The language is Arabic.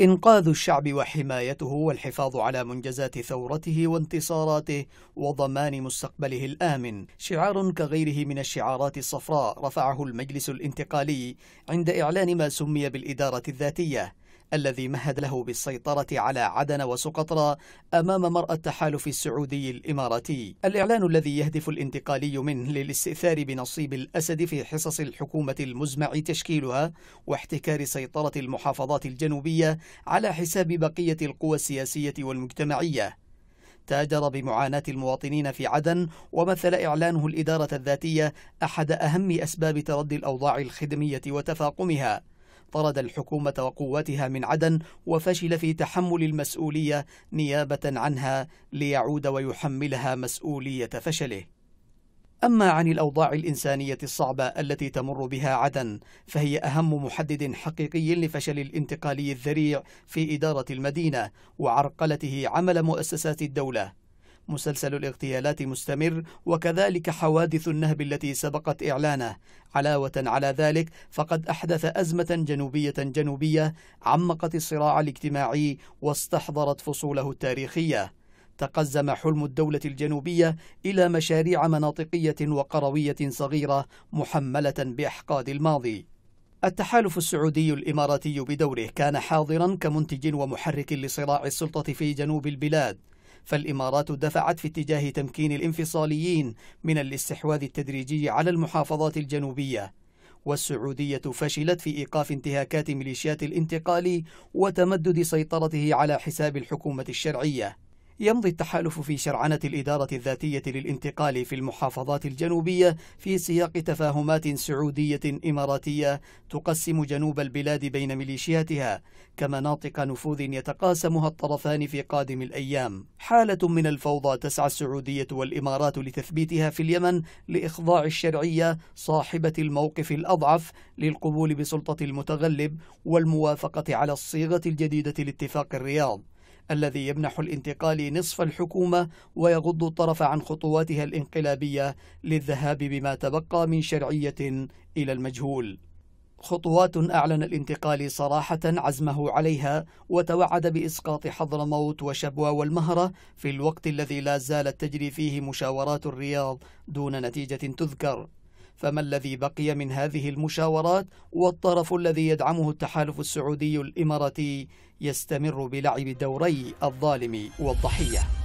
إنقاذ الشعب وحمايته والحفاظ على منجزات ثورته وانتصاراته وضمان مستقبله الآمن شعار كغيره من الشعارات الصفراء رفعه المجلس الانتقالي عند إعلان ما سمي بالإدارة الذاتية الذي مهد له بالسيطرة على عدن وسقطرى أمام مرأى التحالف السعودي الإماراتي الإعلان الذي يهدف الانتقالي منه للاستئثار بنصيب الأسد في حصص الحكومة المزمع تشكيلها واحتكار سيطرة المحافظات الجنوبية على حساب بقية القوى السياسية والمجتمعية تاجر بمعاناة المواطنين في عدن ومثل إعلانه الإدارة الذاتية أحد أهم أسباب تردي الأوضاع الخدمية وتفاقمها طرد الحكومة وقوتها من عدن وفشل في تحمل المسؤولية نيابة عنها ليعود ويحملها مسؤولية فشله. أما عن الأوضاع الإنسانية الصعبة التي تمر بها عدن فهي أهم محدد حقيقي لفشل الانتقالي الذريع في إدارة المدينة وعرقلته عمل مؤسسات الدولة مسلسل الاغتيالات مستمر وكذلك حوادث النهب التي سبقت إعلانه علاوة على ذلك فقد أحدث أزمة جنوبية جنوبية عمقت الصراع الاجتماعي واستحضرت فصوله التاريخية تقزم حلم الدولة الجنوبية إلى مشاريع مناطقية وقروية صغيرة محملة بأحقاد الماضي. التحالف السعودي الإماراتي بدوره كان حاضرا كمنتج ومحرك لصراع السلطة في جنوب البلاد، فالإمارات دفعت في اتجاه تمكين الانفصاليين من الاستحواذ التدريجي على المحافظات الجنوبية والسعودية فشلت في إيقاف انتهاكات ميليشيات الانتقال وتمدد سيطرته على حساب الحكومة الشرعية يمضي التحالف في شرعنة الإدارة الذاتية للانتقال في المحافظات الجنوبية في سياق تفاهمات سعودية إماراتية تقسم جنوب البلاد بين ميليشياتها كمناطق نفوذ يتقاسمها الطرفان في قادم الأيام حالة من الفوضى تسعى السعودية والإمارات لتثبيتها في اليمن لإخضاع الشرعية صاحبة الموقف الأضعف للقبول بسلطة المتغلب والموافقة على الصيغة الجديدة لاتفاق الرياض الذي يمنح الانتقال نصف الحكومة ويغض الطرف عن خطواتها الانقلابية للذهاب بما تبقى من شرعية إلى المجهول خطوات أعلن الانتقال صراحة عزمه عليها وتوعد بإسقاط حضرموت وشبوة والمهرة في الوقت الذي لا زالت تجري فيه مشاورات الرياض دون نتيجة تذكر فما الذي بقي من هذه المشاورات والطرف الذي يدعمه التحالف السعودي الإماراتي يستمر بلعب دوري الظالم والضحية